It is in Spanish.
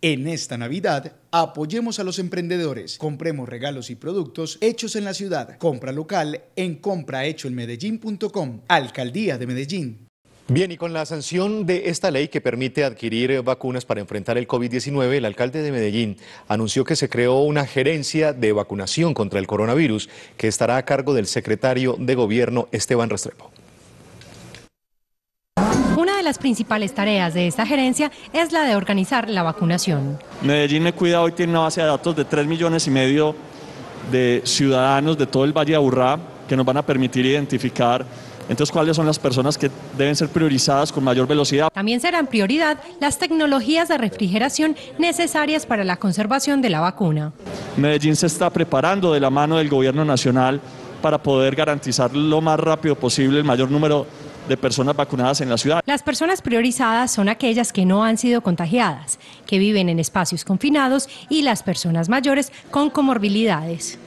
En esta Navidad, apoyemos a los emprendedores. Compremos regalos y productos hechos en la ciudad. Compra local en comprahechoenmedellín.com. Alcaldía de Medellín. Bien, y con la sanción de esta ley que permite adquirir vacunas para enfrentar el COVID-19, el alcalde de Medellín anunció que se creó una gerencia de vacunación contra el coronavirus que estará a cargo del secretario de Gobierno Esteban Restrepo. Una de las principales tareas de esta gerencia es la de organizar la vacunación. Medellín Me Cuida hoy tiene una base de datos de 3 millones y medio de ciudadanos de todo el Valle de Aburrá que nos van a permitir identificar entonces, ¿cuáles son las personas que deben ser priorizadas con mayor velocidad? También serán prioridad las tecnologías de refrigeración necesarias para la conservación de la vacuna. Medellín se está preparando de la mano del Gobierno Nacional para poder garantizar lo más rápido posible el mayor número de personas vacunadas en la ciudad. Las personas priorizadas son aquellas que no han sido contagiadas, que viven en espacios confinados y las personas mayores con comorbilidades.